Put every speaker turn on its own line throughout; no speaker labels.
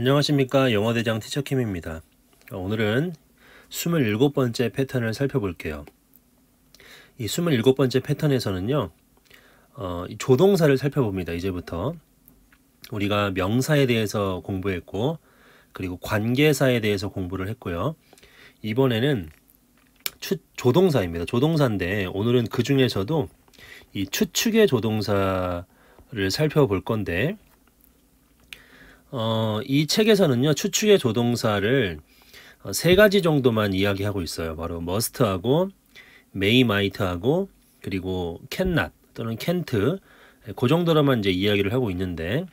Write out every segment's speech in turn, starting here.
안녕하십니까 영어대장 티처킴입니다. 오늘은 27번째 패턴을 살펴볼게요. 이 27번째 패턴에서는요. 어, 조동사를 살펴봅니다. 이제부터 우리가 명사에 대해서 공부했고 그리고 관계사에 대해서 공부를 했고요. 이번에는 추, 조동사입니다. 조동사인데 오늘은 그 중에서도 이 추측의 조동사를 살펴볼 건데 어, 이 책에서는요, 추측의 조동사를 어, 세 가지 정도만 이야기하고 있어요. 바로 머스트하고 메이 마이트하고 그리고 캔낫 또는 캔트 예, 그 정도로만 이제 이야기를 하고 있는데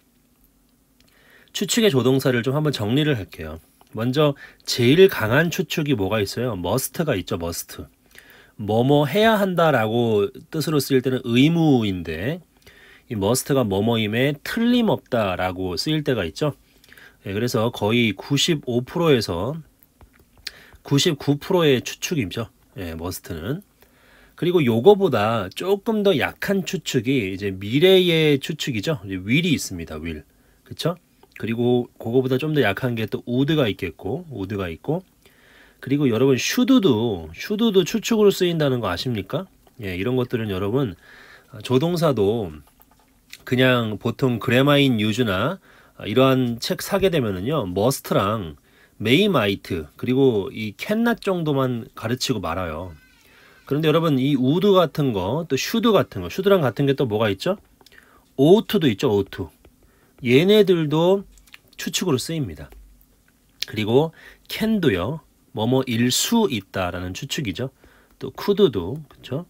추측의 조동사를 좀 한번 정리를 할게요. 먼저 제일 강한 추측이 뭐가 있어요? 머스트가 있죠. 머스트. 뭐뭐 해야 한다라고 뜻으로 쓰일 때는 의무인데 이 머스트가 뭐뭐임에 틀림없다라고 쓰일 때가 있죠. 예, 그래서 거의 95%에서 99%의 추측이죠. 예, 머스트는. 그리고 요거보다 조금 더 약한 추측이 이제 미래의 추측이죠. 윌이 있습니다. 윌. 그쵸? 그리고 그거보다 좀 더 약한 게또 우드가 있겠고, 우드가 있고. 그리고 여러분 슈드도 슈드도 추측으로 쓰인다는 거 아십니까? 예, 이런 것들은 여러분 아, 조동사도 그냥 보통 그래마인 유즈나 이러한 책 사게 되면은요 머스트랑 메이 마이트 그리고 이 캔낫 정도만 가르치고 말아요. 그런데 여러분 이 우드 같은 거 또 슈드 같은 거 슈드랑 같은 게 또 뭐가 있죠? 오투도 있죠 오투. 얘네들도 추측으로 쓰입니다. 그리고 캔도요 뭐뭐 일 수 있다라는 추측이죠. 또 쿠드도 그렇죠.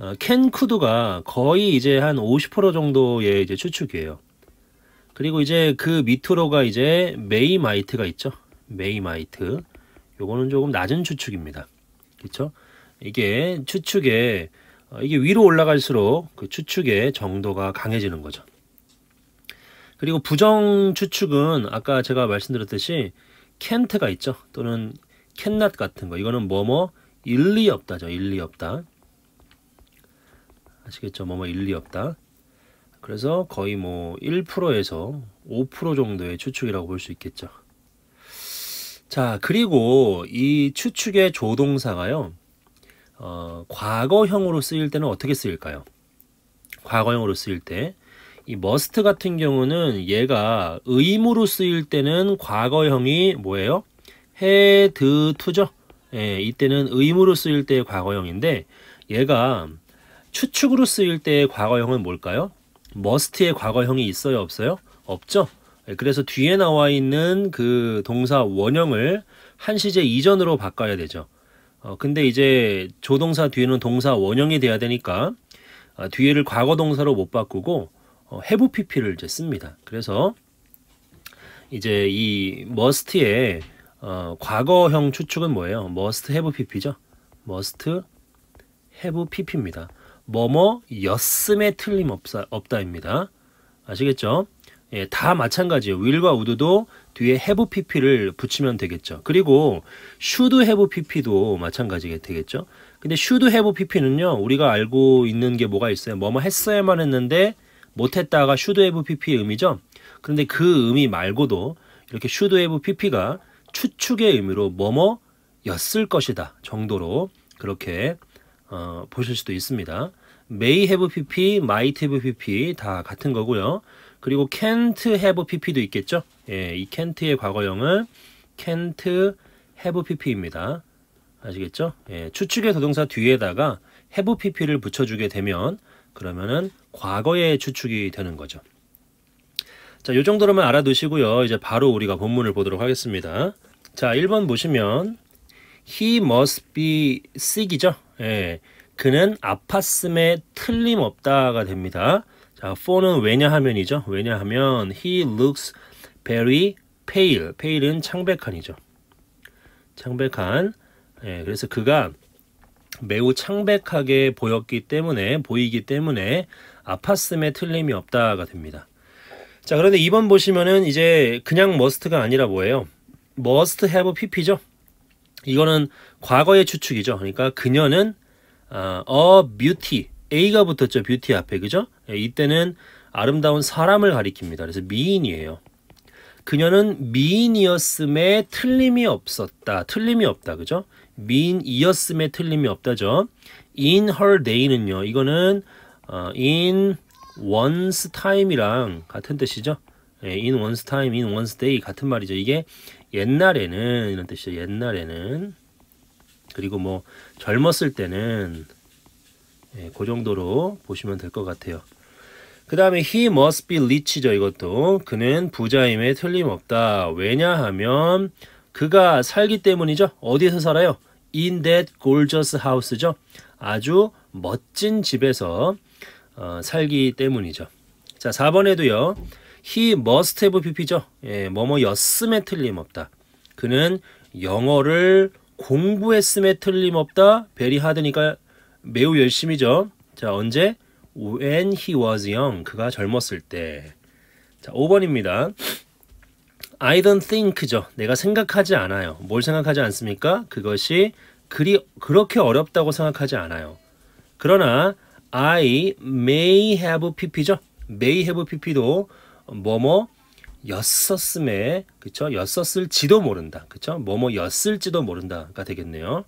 어, 캔쿠드가 거의 이제 한 50% 정도의 이제 추측이에요. 그리고 이제 그 밑으로가 이제 메이마이트가 있죠. 메이마이트. 요거는 조금 낮은 추측입니다. 그렇 이게 추측에 어, 이게 위로 올라갈수록 그 추측의 정도가 강해지는 거죠. 그리고 부정 추측은 아까 제가 말씀드렸듯이 캔트가 있죠. 또는 캔낫 같은 거. 이거는 뭐뭐 일리 없다죠. 일리 없다. 아시겠죠? 뭐 뭐 일리 없다. 그래서 거의 뭐 1%에서 5% 정도의 추측이라고볼 수 있겠죠. 자, 그리고 이추측의 조동사가요. 어, 과거형으로 쓰일 때는 어떻게 쓰일까요? 과거형으로 쓰일 때. 이 머스트 같은 경우는 얘가 의무로 쓰일 때는 과거형이 뭐예요? 헤드 투죠. 예, 이때는 의무로 쓰일 때의 과거형인데 얘가 추측으로 쓰일 때의 과거형은 뭘까요? 머스트의 과거형이 있어요, 없어요? 없죠. 예, 그래서 뒤에 나와 있는 그 동사 원형을 한시제 이전으로 바꿔야 되죠. 어, 근데 이제 조동사 뒤에는 동사 원형이 돼야 되니까 어, 뒤에를 과거 동사로 못 바꾸고 어, 해부 pp를 이제 씁니다. 그래서 이제 이 머스트의 어, 과거형 추측은 뭐예요? 머스트 해부 pp죠. 머스트 해부 pp입니다. 뭐뭐였음에 틀림없다입니다. 아시겠죠? 예, 다 마찬가지예요. 윌과우드도 뒤에 have pp를 붙이면 되겠죠. 그리고 should have pp도 마찬가지게 되겠죠. 근데 should have pp는요. 우리가 알고 있는 게 뭐가 있어요. 뭐뭐 했어야만 했는데 못했다가 should have pp의 의미죠. 그런데 그 의미 말고도 이렇게 should have pp가 추측의 의미로 뭐뭐였을 것이다 정도로 그렇게 어, 보실 수도 있습니다. may have pp, might have pp 다 같은 거고요. 그리고 can't have pp도 있겠죠. 예, 이 can't의 과거형은 can't have pp입니다. 아시겠죠? 예, 추측의 도동사 뒤에다가 have pp를 붙여주게 되면 그러면은 과거의 추측이 되는 거죠. 자, 요 정도로만 알아두시고요. 이제 바로 우리가 본문을 보도록 하겠습니다. 자, 1번 보시면 he must be sick이죠. 예. 그는 아팠음에 틀림없다가 됩니다. 자, for는 왜냐하면이죠. 왜냐하면 he looks very pale. pale은 창백한이죠. 창백한. 예, 그래서 그가 매우 창백하게 보였기 때문에 보이기 때문에 아팠음에 틀림이 없다가 됩니다. 자, 그런데 2번 보시면은 이제 그냥 머스트가 아니라 뭐예요? 머스트 해브 PP죠. 이거는 과거의 추측이죠. 그러니까 그녀는 아, 어, a 티 e a 가 붙었죠. b e a 앞에 그죠? 예, 이때는 아름다운 사람을 가리킵니다. 그래서 미인이에요. 그녀는 미인이었음에 틀림이 없었다. 틀림이 없다. 그죠? 미인이었음에 틀림이 없다죠. in her day는요. 이거는 어, in one's time이랑 같은 뜻이죠. 예, in one's time, in one's day 같은 말이죠. 이게 옛날에는 이런 뜻이죠. 옛날에는 그리고 뭐 젊었을 때는 예, 그 정도로 보시면 될 것 같아요. 그 다음에 he must be rich죠. 이것도 그는 부자임에 틀림없다. 왜냐하면 그가 살기 때문이죠. 어디에서 살아요? in that gorgeous house죠. 아주 멋진 집에서 어, 살기 때문이죠. 자, 4번에도요. he must have pp죠. 예, 뭐뭐였음에 틀림없다. 그는 영어를 공부했음에 틀림없다. 베리 하드니까 매우 열심히죠. 자, 언제? When he was young. 그가 젊었을 때. 자, 5번입니다. I don't think죠. 내가 생각하지 않아요. 뭘 생각하지 않습니까? 그것이 그리 그렇게 어렵다고 생각하지 않아요. 그러나 I may have pp죠. may have pp도 뭐뭐 였었음에 그쵸 였었을지도 모른다 그쵸 뭐뭐였을지도 모른다가 되겠네요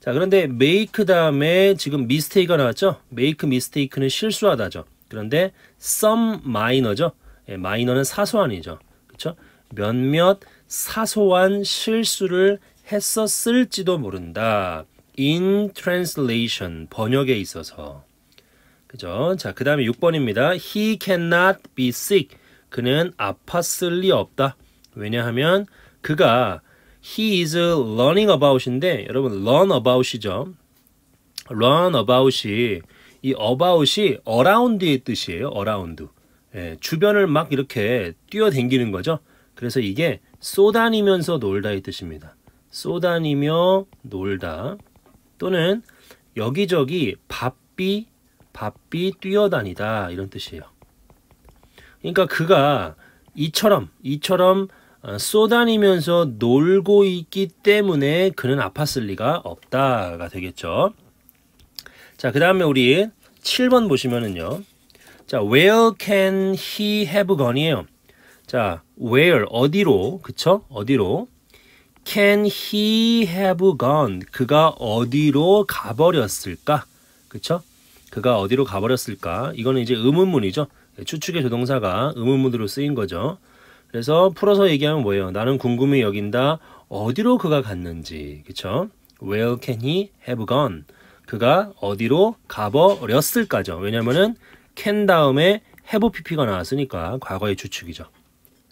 자 그런데 make 다음에 지금 mistake가 나왔죠 make mistake는 실수하다죠 그런데 some minor죠 예, minor는 사소한이죠 그쵸 몇몇 사소한 실수를 했었을지도 모른다 in translation 번역에 있어서 그죠 자 그 다음에 6번입니다 he cannot be sick 그는 아팠을 리 없다. 왜냐하면 그가 he is learning about인데 여러분 learn about이죠. learn about이 이 about이 around의 뜻이에요. around. 예, 주변을 막 이렇게 뛰어댕기는 거죠. 그래서 이게 쏘다니면서 놀다의 뜻입니다. 쏘다니며 놀다 또는 여기저기 바삐 바삐 뛰어다니다 이런 뜻이에요. 그러니까 그가 이처럼 이처럼 어, 쏘다니면서 놀고 있기 때문에 그는 아팠을 리가 없다가 되겠죠. 자, 그 다음에 우리 7번 보시면은요. 자, where can he have gone이에요. 자, where 어디로 그쵸? 어디로 can he have gone 그가 어디로 가버렸을까? 그쵸? 그가 어디로 가버렸을까? 이거는 이제 의문문이죠. 추측의 조동사가 의문문으로 쓰인 거죠. 그래서 풀어서 얘기하면 뭐예요? 나는 궁금히 여긴다. 어디로 그가 갔는지. 그쵸? Where can he have gone? 그가 어디로 가버렸을까죠. 왜냐면은 can 다음에 have pp가 나왔으니까 과거의 주축이죠.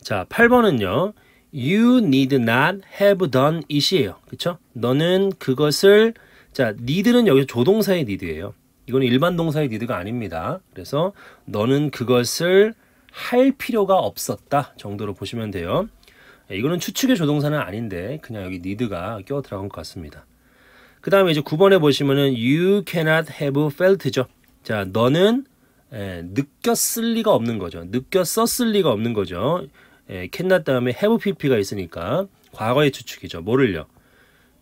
자, 8번은요. You need not have done it이에요. 그쵸? 너는 그것을 자, need는 여기서 조동사의 need예요. 이건 일반 동사의 니드가 아닙니다. 그래서 너는 그것을 할 필요가 없었다 정도로 보시면 돼요. 예, 이거는 추측의 조동사는 아닌데 그냥 여기 need가 껴 들어간 것 같습니다. 그 다음에 이제 9번에 보시면은 you cannot have felt죠. 자, 너는 에, 예, 느꼈을 리가 없는 거죠. 느꼈었을 리가 없는 거죠. 에, 예, cannot 다음에 have pp가 있으니까 과거의 추측이죠. 뭐를요?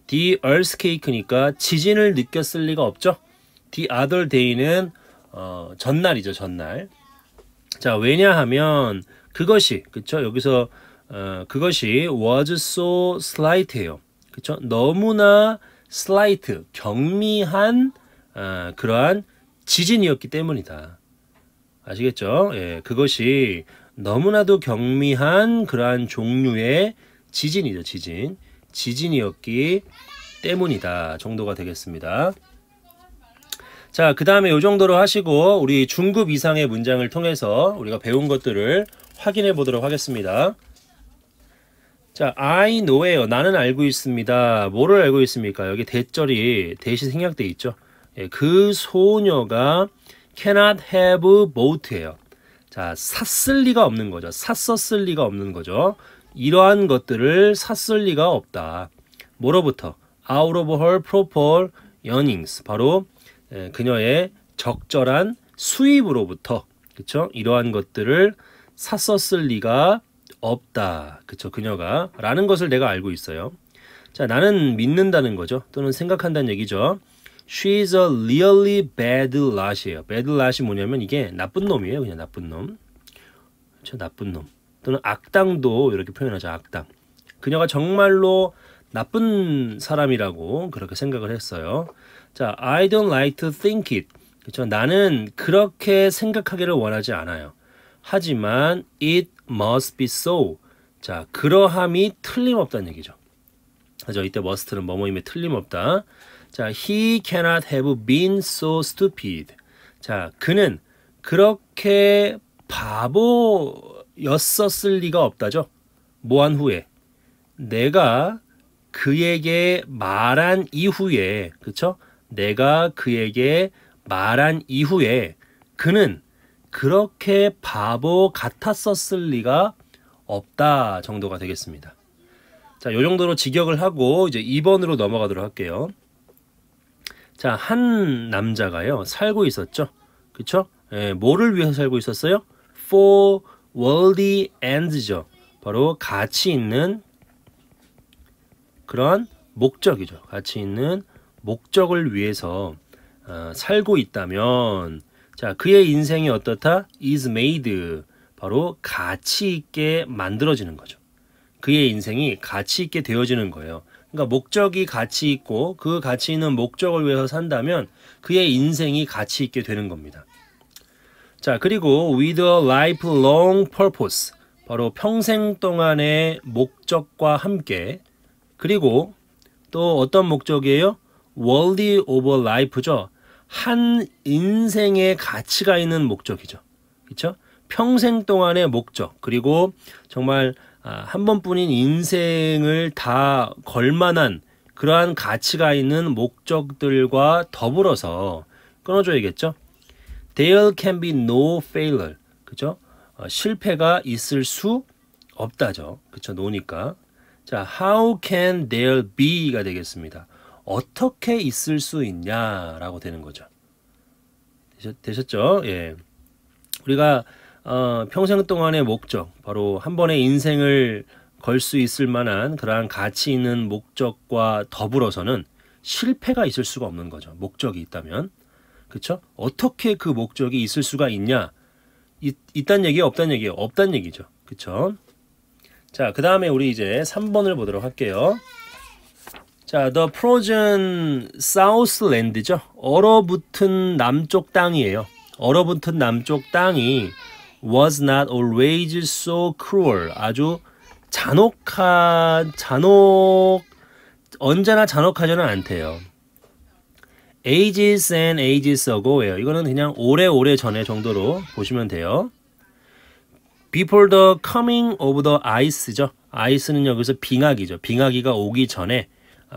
the earthquake니까 지진을 느꼈을 리가 없죠. the other day는 어, 전날이죠, 전날. 자, 왜냐하면 그것이 그쵸? 여기서 어, 그것이 was so slight해요. 그쵸? 너무나 slight, 경미한 어, 그러한 지진이었기 때문이다. 아시겠죠? 예, 그것이 너무나도 경미한 그러한 종류의 지진이죠, 지진. 지진이었기 때문이다 정도가 되겠습니다. 자, 그 다음에 요 정도로 하시고 우리 중급 이상의 문장을 통해서 우리가 배운 것들을 확인해 보도록 하겠습니다. 자, I know예요. 나는 알고 있습니다. 뭐를 알고 있습니까? 여기 대절이 대시 생략돼 있죠. 예, 그 소녀가 cannot have b o t 예요 자, 샀을 리가 없는 거죠. 샀었을 리가 없는 거죠. 이러한 것들을 샀을 리가 없다. 뭐로부터? Out of her proper e a r n i n g s 바로 예, 그녀의 적절한 수입으로부터 그쵸 이러한 것들을 샀었을 리가 없다 그쵸 그녀가 라는 것을 내가 알고 있어요 자 나는 믿는다는 거죠 또는 생각한다는 얘기죠 She's a really bad lot이에요 bad lot이 뭐냐면 이게 나쁜 놈이에요 그냥 나쁜 놈 그쵸 나쁜 놈 또는 악당도 이렇게 표현하죠 악당 그녀가 정말로 나쁜 사람이라고 그렇게 생각을 했어요. 자, I don't like to think it. 그렇죠? 나는 그렇게 생각하기를 원하지 않아요. 하지만 it must be so. 자, 그러함이 틀림없다는 얘기죠. 그죠? 이때 must는 뭐뭐임에 틀림없다. 자, he cannot have been so stupid. 자, 그는 그렇게 바보였었을 리가 없다죠. 모한 후에 내가 그에게 말한 이후에 그쵸? 내가 그에게 말한 이후에 그는 그렇게 바보 같았었을 리가 없다 정도가 되겠습니다. 자, 요 정도로 직역을 하고 이제 2번으로 넘어가도록 할게요. 자, 한 남자가요. 살고 있었죠. 그쵸? 예, 뭐를 위해서 살고 있었어요? For worldly ends죠. 바로 가치 있는 그러한 목적이죠. 가치 있는 목적을 위해서 어, 살고 있다면 자 그의 인생이 어떻다? is made 바로 가치 있게 만들어지는 거죠. 그의 인생이 가치 있게 되어지는 거예요. 그러니까 목적이 가치 있고 그 가치 있는 목적을 위해서 산다면 그의 인생이 가치 있게 되는 겁니다. 자 그리고 with a lifelong purpose 바로 평생 동안의 목적과 함께 그리고 또 어떤 목적이에요? worldly over life죠. 한 인생의 가치가 있는 목적이죠. 그렇죠? 평생 동안의 목적 그리고 정말 아, 한 번뿐인 인생을 다 걸만한 그러한 가치가 있는 목적들과 더불어서 끊어줘야겠죠. There can be no failure. 그죠? 어, 실패가 있을 수 없다죠. 그쵸? 노니까. 자, how can there be가 되겠습니다. 어떻게 있을 수 있냐라고 되는 거죠. 되셨, 죠 예. 우리가 어, 평생 동안의 목적, 바로 한 번의 인생을 걸 수 있을 만한 그러한 가치 있는 목적과 더불어서는 실패가 있을 수가 없는 거죠. 목적이 있다면. 그렇죠? 어떻게 그 목적이 있을 수가 있냐? 있, 있단 얘기 없단 얘기 없단 얘기죠. 그렇죠? 자, 그 다음에 우리 이제 3번을 보도록 할게요. 자, The Frozen Southland죠. 얼어붙은 남쪽 땅이에요. 얼어붙은 남쪽 땅이 was not always so cruel. 아주 잔혹한, 잔혹, 언제나 잔혹하지는 않대요. ages and ages ago예요. 이거는 그냥 오래오래 전에 정도로 보시면 돼요. before the coming of the ice죠. ice는 여기서 빙하기죠. 빙하기가 오기 전에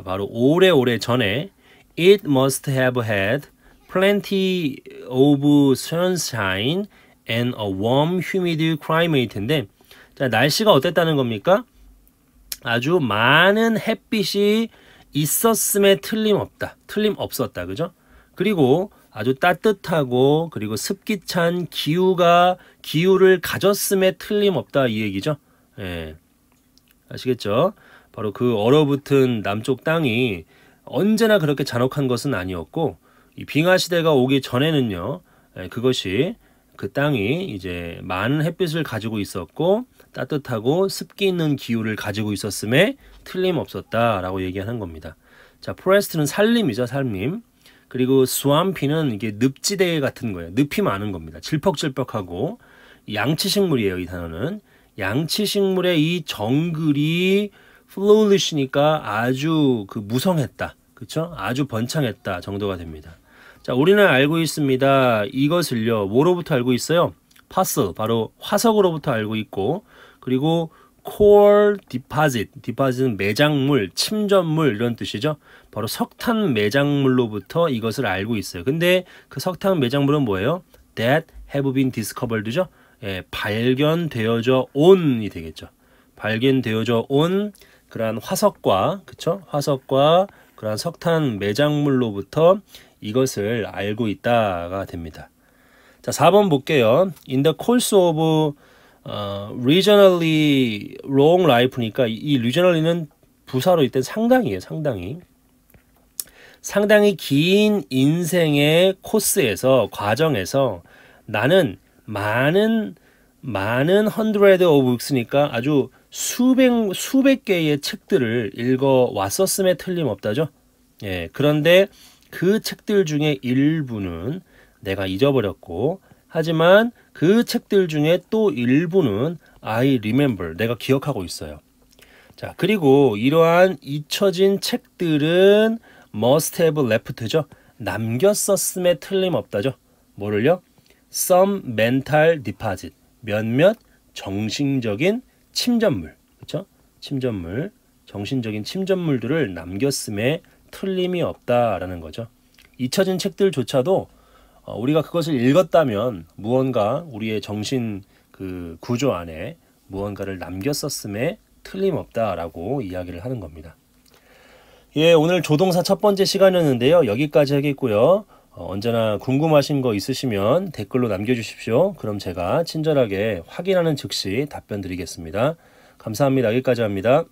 바로 오래오래 전에 it must have had plenty of sunshine and a warm humid climate인데 자, 날씨가 어땠다는 겁니까? 아주 많은 햇빛이 있었음에 틀림없다. 틀림없었다. 그죠? 그리고 아주 따뜻하고 그리고 습기 찬 기후가 기후를 가졌음에 틀림없다 이 얘기죠. 예. 아시겠죠? 바로 그 얼어붙은 남쪽 땅이 언제나 그렇게 잔혹한 것은 아니었고 이 빙하 시대가 오기 전에는요. 예, 그것이 그 땅이 이제 많은 햇빛을 가지고 있었고 따뜻하고 습기 있는 기후를 가지고 있었음에 틀림없었다라고 얘기하는 겁니다. 자, 포레스트는 살림이죠, 살림. 그리고 수암피는 이게 늪지대 같은 거예요. 늪이 많은 겁니다. 질퍽질퍽하고 양치식물이에요. 이 단어는 양치식물의 이 정글이 플로 o w i 니까 아주 그 무성했다. 그렇죠? 아주 번창했다 정도가 됩니다. 자, 우리는 알고 있습니다. 이것을요. 뭐로부터 알고 있어요? 파스 바로 화석으로부터 알고 있고 그리고 core deposit, deposit은 매장물, 침전물 이런 뜻이죠. 바로 석탄 매장물로부터 이것을 알고 있어요. 근데 그 석탄 매장물은 뭐예요? That have been discovered죠. 예, 발견되어져 온이 되겠죠. 발견되어져 온 그러한 화석과 그쵸? 화석과 그러한 석탄 매장물로부터 이것을 알고 있다가 됩니다. 자, 4번 볼게요. In the course of 어, regionally long life니까 이 regionally는 부사로 일단 상당이에요, 상당히. 상당히 긴 인생의 코스에서 과정에서 나는 많은 많은 헌드레드 오브 북스니까 아주 수백 수백 개의 책들을 읽어 왔었음에 틀림없다죠. 예. 그런데 그 책들 중에 일부는 내가 잊어버렸고 하지만 그 책들 중에 또 일부는 I remember 내가 기억하고 있어요. 자, 그리고 이러한 잊혀진 책들은 must have left죠. 남겼었음에 틀림없다죠. 뭐를요? some mental deposit. 몇몇 정신적인 침전물. 그렇죠? 침전물. 정신적인 침전물들을 남겼음에 틀림이 없다라는 거죠. 잊혀진 책들조차도 어, 우리가 그것을 읽었다면 무언가 우리의 정신 그 구조 안에 무언가를 남겼었음에 틀림없다라고 이야기를 하는 겁니다. 예, 오늘 조동사 첫 번째 시간이었는데요. 여기까지 하겠고요. 어, 언제나 궁금하신 거 있으시면 댓글로 남겨주십시오. 그럼 제가 친절하게 확인하는 즉시 답변 드리겠습니다. 감사합니다. 여기까지 합니다.